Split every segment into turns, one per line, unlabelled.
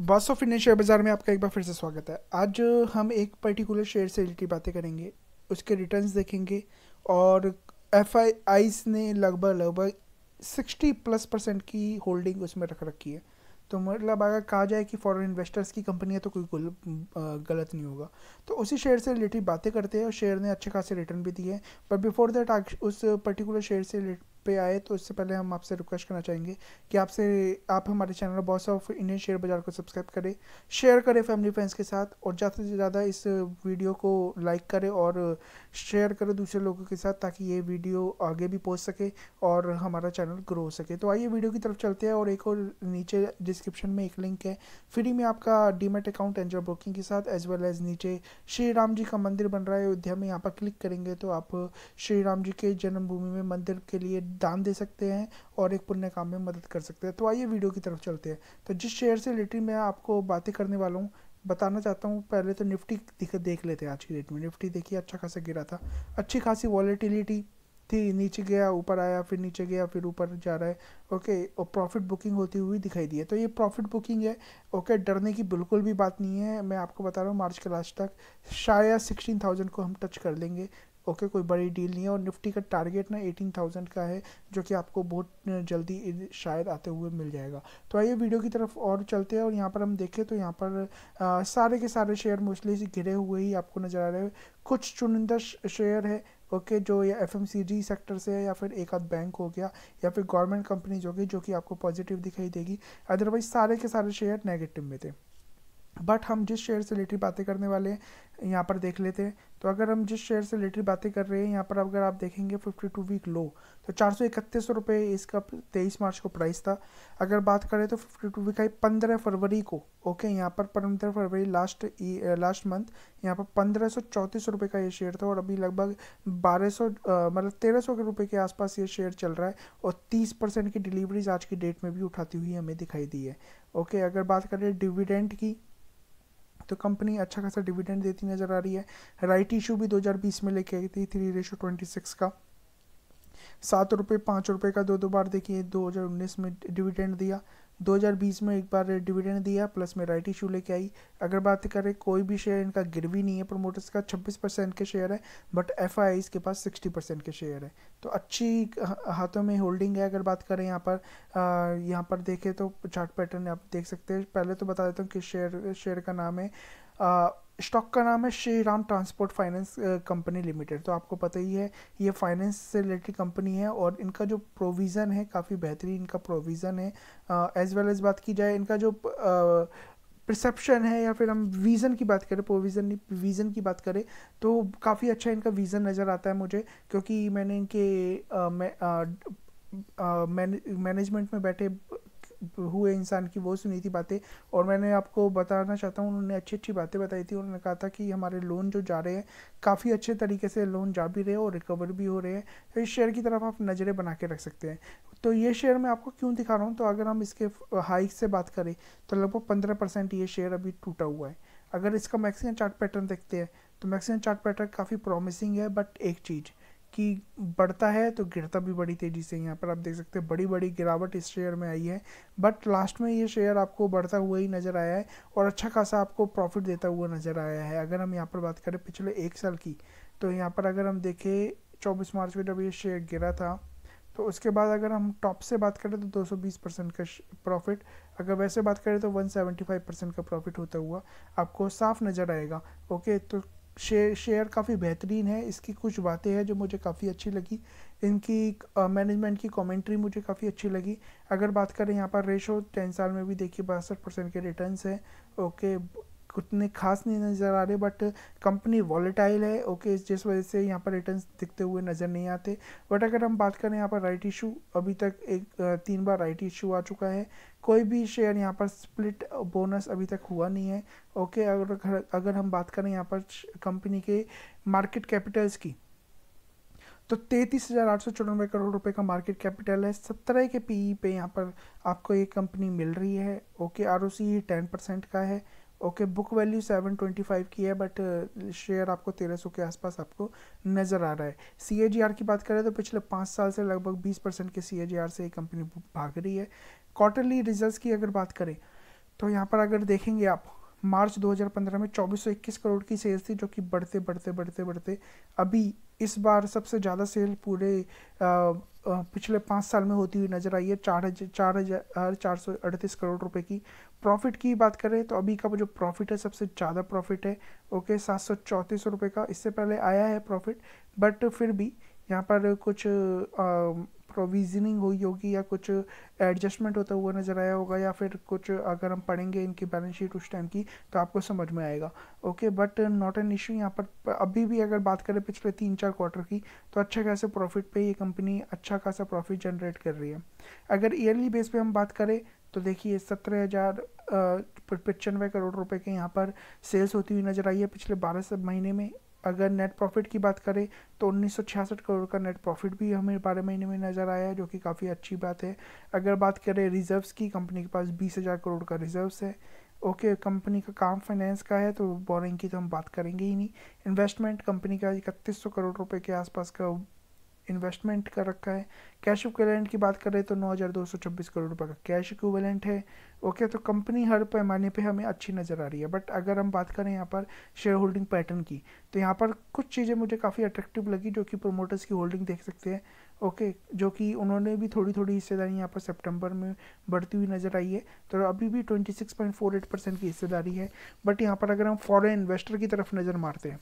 boss of Indian share बाज़ार में आपका एक बार फिर से स्वागत है आज हम एक पर्टिकुलर शेयर से रिलेटेड बातें करेंगे उसके रिटर्न्स देखेंगे और एफ आई आईज ने लगभग लगभग सिक्सटी प्लस परसेंट की होल्डिंग उसमें रख रखी है तो मतलब अगर कहा जाए कि फॉरेन इन्वेस्टर्स की कंपनी है तो कोई गल, गलत नहीं होगा तो उसी शेयर से रिलेटेड बातें करते हैं और शेयर ने अच्छे खासे रिटर्न भी दिए बट बिफोर दैट उस पर्टिकुलर शेयर से पे आए तो उससे पहले हम आपसे रिक्वेस्ट करना चाहेंगे कि आपसे आप हमारे channel boss of Indian share बाजार को सब्सक्राइब करें शेयर करें फैमिली फ्रेंड्स के साथ और ज़्यादा से ज़्यादा इस वीडियो को लाइक करें और शेयर करें दूसरे लोगों के साथ ताकि ये वीडियो आगे भी पहुँच सके और हमारा चैनल ग्रो हो सके तो आइए वीडियो की तरफ चलते हैं और एक और नीचे डिस्क्रिप्शन में एक लिंक है फ्री में आपका डीमेट अकाउंट एंजल ब्रोकिंग के साथ एज वेल एज नीचे श्री राम जी का मंदिर बन रहा है अयोध्या में यहाँ पर क्लिक करेंगे तो आप श्री राम जी के जन्मभूमि में मंदिर के लिए दान दे सकते हैं और एक पुण्य काम में मदद कर सकते हैं तो आइए वीडियो की तरफ चलते हैं तो जिस शेयर से रिलेटेड मैं आपको बातें करने वाला हूँ बताना चाहता हूँ पहले तो निफ्टी दिख देख लेते हैं आज की डेट में निफ्टी देखिए अच्छा खासा गिरा था अच्छी खासी वॉलीटिलिटी थी नीचे गया ऊपर आया फिर नीचे गया फिर ऊपर जा रहा है ओके और प्रॉफिट बुकिंग होती हुई दिखाई दी है तो ये प्रॉफिट बुकिंग है ओके डरने की बिल्कुल भी बात नहीं है मैं आपको बता रहा हूँ मार्च के लास्ट तक शायद सिक्सटीन थाउजेंड को हम टच कर लेंगे ओके कोई बड़ी डील नहीं है और निफ्टी का टारगेट ना एटीन थाउजेंड का है जो कि आपको बहुत जल्दी शायद आते हुए मिल जाएगा तो आइए वीडियो की तरफ और चलते हैं और यहाँ पर हम देखें तो यहाँ पर आ, सारे के सारे शेयर मोस्टली घिरे हुए ही आपको नज़र आ रहे हैं कुछ चुनिंदा शेयर है ओके okay, जो या एफ सेक्टर से है या फिर एक आध बैंक हो गया या फिर गवर्नमेंट कंपनीज होगी जो कि आपको पॉजिटिव दिखाई देगी अदरवाइज सारे के सारे शेयर नेगेटिव में थे बट हम जिस शेयर से रिलेटेड बातें करने वाले हैं यहाँ पर देख लेते हैं तो अगर हम जिस शेयर से रिलेटेड बातें कर रहे हैं यहाँ पर अगर आप देखेंगे फिफ्टी टू वीक लो तो चार सौ इकतीस रुपये इसका तेईस मार्च को प्राइस था अगर बात करें तो फिफ्टी टू वीक आई पंद्रह फरवरी को ओके यहाँ पर पंद्रह फरवरी लास्ट लास्ट मंथ यहाँ पर पंद्रह सौ चौंतीस रुपये का ये शेयर था और अभी लगभग बारह सौ मतलब तेरह सौ के रुपये के आसपास ये शेयर चल रहा है और तीस परसेंट की डिलीवरीज आज की डेट में भी उठाती हुई हमें दिखाई दी है ओके अगर बात करें डिविडेंट की तो कंपनी अच्छा खासा डिविडेंड देती नज़र आ रही है राइट इशू भी 2020 में लेके आई थी थ्री रेशो ट्वेंटी सिक्स का सात रुपये पाँच रुपये का दो दो बार देखिए 2019 में डिविडेंड दिया 2020 में एक बार डिविडेंड दिया प्लस में राइट इशू लेके आई अगर बात करें कोई भी शेयर इनका गिरवी नहीं है प्रमोटर्स का 26 परसेंट के शेयर है बट एफ के पास 60 परसेंट के शेयर है तो अच्छी हाथों में होल्डिंग है अगर बात करें यहाँ पर यहाँ पर देखें तो चार्ट पैटर्न आप देख सकते हैं पहले तो बता देता हूँ कि शेयर शेयर का नाम है स्टॉक का नाम है Shri Ram transport finance company limited तो आपको पता ही है ये फाइनेंस से रिलेटेड कंपनी है और इनका जो प्रोविज़न है काफ़ी बेहतरीन इनका प्रोविज़न है एज वेल एज बात की जाए इनका जो परसेप्शन है या फिर हम विज़न की बात करें प्रोविज़न नहीं विज़न की बात करें तो काफ़ी अच्छा इनका विज़न नज़र आता है मुझे क्योंकि मैंने इनके आ, मैं, आ, मैनेजमेंट में बैठे हुए इंसान की वो सुनी थी बातें और मैंने आपको बताना चाहता हूँ उन्होंने अच्छी अच्छी बातें बताई थी उन्होंने कहा था कि हमारे लोन जो जा रहे हैं काफ़ी अच्छे तरीके से लोन जा भी रहे हैं और रिकवर भी हो रहे हैं तो इस शेयर की तरफ आप नज़रें बना के रख सकते हैं तो ये शेयर मैं आपको क्यों दिखा रहा हूँ तो अगर हम इसके हाइक से बात करें तो लगभग पंद्रह परसेंट ये शेयर अभी टूटा हुआ है अगर इसका मैक्सिमम चार्ट पैटर्न देखते हैं तो मैक्सिमम चार्ट पैटर्न काफ़ी प्रॉमिसिंग है बट एक चीज़ कि बढ़ता है तो गिरता भी बड़ी तेज़ी से यहाँ पर आप देख सकते हैं बड़ी बड़ी गिरावट इस शेयर में आई है बट लास्ट में ये शेयर आपको बढ़ता हुआ ही नज़र आया है और अच्छा खासा आपको प्रॉफिट देता हुआ नज़र आया है अगर हम यहाँ पर बात करें पिछले एक साल की तो यहाँ पर अगर हम देखें चौबीस मार्च को जब ये शेयर गिरा था तो उसके बाद अगर हम टॉप से बात करें तो 220 परसेंट का प्रॉफिट अगर वैसे बात करें तो 175 परसेंट का प्रॉफिट होता हुआ आपको साफ नज़र आएगा ओके तो शेयर शेयर काफ़ी बेहतरीन है इसकी कुछ बातें हैं जो मुझे काफ़ी अच्छी लगी इनकी मैनेजमेंट की कमेंट्री मुझे काफ़ी अच्छी लगी अगर बात करें यहाँ पर रेशो टेन साल में भी देखिए बासठ परसेंट के रिटर्न्स हैं ओके उतने खास नहीं नज़र आ रहे बट कंपनी वॉलेटाइल है ओके जिस वजह से यहाँ पर रिटर्न दिखते हुए नज़र नहीं आते बट अगर हम बात करें यहाँ पर राइट इशू अभी तक एक तीन बार राइट इशू आ चुका है कोई भी शेयर यहाँ पर स्प्लिट बोनस अभी तक हुआ नहीं है ओके अगर अगर हम बात करें यहाँ पर कंपनी के मार्केट कैपिटल्स की तो तैंतीस हज़ार आठ सौ चौरानवे करोड़ रुपए का मार्केट कैपिटल है सत्रह के पीई e पे यहाँ पर आपको ये कंपनी मिल रही है okay R O C ten percent का है okay book value seven twenty five की है बट शेयर uh, आपको तेरह सौ के आसपास आपको नज़र आ रहा है सी ए जी आर की बात करें तो पिछले पाँच साल से लगभग बीस परसेंट के सी ए जी आर से ये कंपनी भाग रही है क्वार्टरली रिजल्ट की अगर बात करें तो यहाँ पर अगर देखेंगे आप मार्च 2015 में 2421 करोड़ की सेल्स थी जो कि बढ़ते बढ़ते बढ़ते बढ़ते अभी इस बार सबसे ज़्यादा सेल पूरे आ, आ, पिछले पाँच साल में होती हुई नज़र आई है चार हज़ार चार हज़ार चार सौ अड़तीस करोड़ रुपए की प्रॉफिट की बात करें तो अभी का जो प्रॉफिट है सबसे ज़्यादा प्रॉफिट है ओके सात सौ चौंतीस रुपये का इससे पहले आया है प्रॉफिट बट फिर भी यहाँ पर कुछ प्रोविजनिंग हुई होगी या कुछ एडजस्टमेंट होता हुआ नज़र आया होगा या फिर कुछ अगर हम पढ़ेंगे इनकी बैलेंस शीट उस टाइम की तो आपको समझ में आएगा okay but not an issue यहाँ पर अभी भी अगर बात करें पिछले तीन चार क्वार्टर की तो अच्छा खासा प्रॉफिट पे ये कंपनी अच्छा खासा प्रॉफिट जनरेट कर रही है अगर ईयरली बेस पे हम बात करें तो देखिए सत्रह हज़ार पचानवे करोड़ रुपए के यहाँ पर सेल्स होती हुई नज़र आई है पिछले बारह सब महीने में अगर नेट प्रॉफिट की बात करें तो उन्नीस करोड़ का नेट प्रॉफिट भी हमें बारह महीने में नज़र आया है जो कि काफ़ी अच्छी बात है अगर बात करें रिजर्व्स की कंपनी के पास बीस हज़ार करोड़ का रिजर्व्स है ओके कंपनी का काम फाइनेंस का है तो बोरिंग की तो हम बात करेंगे ही नहीं इन्वेस्टमेंट कंपनी का इकतीस सौ करोड़ रुपए के आसपास का इन्वेस्टमेंट कर रखा है कैश इक्विवेलेंट की बात करें तो 9,226 करोड़ रुपए का कैश इक्विवेलेंट है ओके तो कंपनी हर पैमाने पे हमें अच्छी नज़र आ रही है बट अगर हम बात करें यहाँ पर शेयर होल्डिंग पैटर्न की तो यहाँ पर कुछ चीज़ें मुझे काफ़ी अट्रैक्टिव लगी जो कि प्रोमोटर्स की होल्डिंग देख सकते हैं ओके okay, जो कि उन्होंने भी थोड़ी थोड़ी हिस्सेदारी यहाँ पर सेप्टेम्बर में बढ़ती हुई नज़र आई है तो अभी भी एट परसेंट की हिस्सेदारी है बट यहाँ पर अगर हम फॉरेन इन्वेस्टर की तरफ नज़र मारते हैं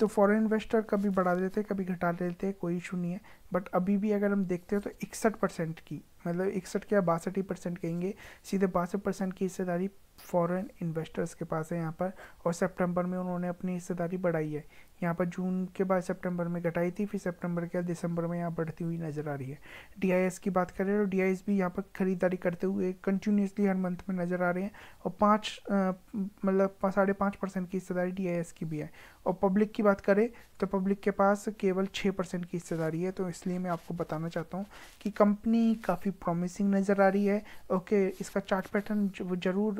तो फॉरेन इन्वेस्टर कभी बढ़ा देते हैं कभी घटा देते कोई इशू नहीं है बट अभी भी अगर हम देखते हैं तो इकसठ परसेंट की मतलब इकसठ क्या बासठ ही परसेंट कहेंगे सीधे बासठ परसेंट की हिस्सेदारी फॉरेन इन्वेस्टर्स के पास है यहाँ पर और सितंबर में उन्होंने अपनी हिस्सेदारी बढ़ाई है यहाँ पर जून के बाद सितंबर में घटाई थी फिर सितंबर के बाद दिसंबर में यहाँ बढ़ती हुई नज़र आ रही है डीआईएस की बात करें तो डीआईएस भी यहाँ पर ख़रीदारी करते हुए कंटिन्यूसली हर मंथ में नज़र आ रहे हैं और पाँच मतलब साढ़े पाँच परसेंट की हिस्सेदारी डी की भी है और पब्लिक की बात करें तो पब्लिक के पास केवल छः परसेंट की हिस्सेदारी है तो इसलिए मैं आपको बताना चाहता हूँ कि कंपनी काफ़ी प्रॉमिसिंग नज़र आ रही है ओके okay, इसका चार्ट पैटर्न ज़रूर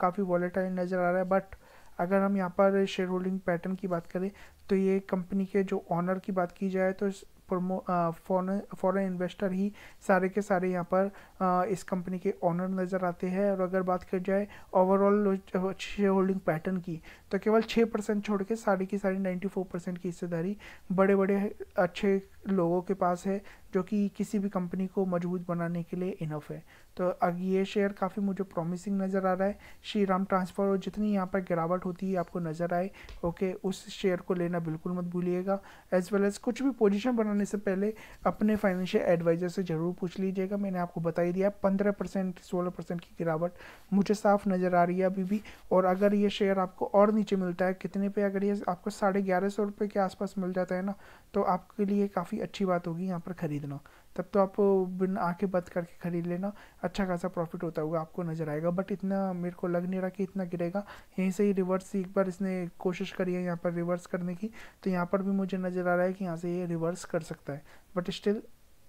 काफ़ी वॉलेटाइल नज़र आ रहा है बट अगर हम यहाँ पर शेयर होल्डिंग पैटर्न की बात करें तो ये कंपनी के जो ऑनर की बात की जाए तो प्रमो फॉरन इन्वेस्टर ही सारे के सारे यहाँ पर आ, इस कंपनी के ऑनर नज़र आते हैं और अगर बात की जाए ओवरऑल शेयर होल्डिंग पैटर्न की तो केवल छः परसेंट छोड़ के सारी की सारी नाइन्टी फोर परसेंट की हिस्सेदारी बड़े बड़े अच्छे लोगों के पास है जो कि किसी भी कंपनी को मजबूत बनाने के लिए इनफ है तो अब ये शेयर काफ़ी मुझे प्रॉमिसिंग नज़र आ रहा है श्री राम ट्रांसफ़र और जितनी यहाँ पर गिरावट होती है आपको नज़र आए ओके उस शेयर को लेना बिल्कुल मत भूलिएगा एज वेल एज़ कुछ भी पोजिशन बनाने से पहले अपने फाइनेंशियल एडवाइज़र से ज़रूर पूछ लीजिएगा मैंने आपको बता ही दिया पंद्रह परसेंट सोलह परसेंट की गिरावट मुझे साफ नज़र आ रही है अभी भी और अगर ये शेयर आपको और नीचे मिलता है कितने पे अगर ये आपको साढ़े ग्यारह सौ रुपये के आसपास मिल जाता है ना तो आपके लिए काफ़ी काफ़ी अच्छी बात होगी यहाँ पर ख़रीदना तब तो आप बिन आके बंद करके ख़रीद लेना अच्छा खासा प्रॉफिट होता होगा आपको नज़र आएगा बट इतना मेरे को लग नहीं रहा कि इतना गिरेगा यहीं से ही रिवर्स एक बार इसने कोशिश करी है यहाँ पर रिवर्स करने की तो यहाँ पर भी मुझे नज़र आ रहा है कि यहाँ से ये रिवर्स कर सकता है but still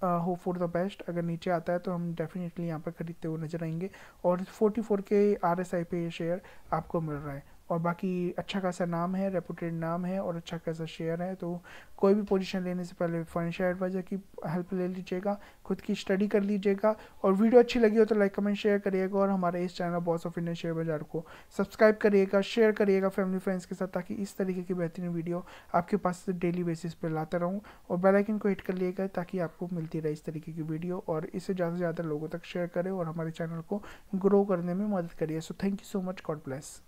hope for the best अगर नीचे आता है तो हम डेफिनेटली यहाँ पर खरीदते हुए नजर आएंगे और फोर के आर एस आई पे ये शेयर आपको मिल रहा है और बाकी अच्छा खासा नाम है रेपूटेड नाम है और अच्छा खासा शेयर है तो कोई भी पोजीशन लेने से पहले फाइनेंशियल एडवाइज़र की हेल्प ले लीजिएगा खुद की स्टडी कर लीजिएगा और वीडियो अच्छी लगी हो तो लाइक कमेंट शेयर करिएगा और हमारे इस channel boss of Indian share बाजार को सब्सक्राइब करिएगा शेयर करिएगा फैमिली फ्रेंड्स के साथ ताकि इस तरीके की बेहतरीन वीडियो आपके पास डेली बेसिस पर लाता रहूँ और बेलाइकन को हिट कर लिएगा ताकि आपको मिलती रहे इस तरीके की वीडियो और इसे ज़्यादा से ज़्यादा लोगों तक शेयर करें और हमारे चैनल को ग्रो करने में मदद करिए so thank you so much God bless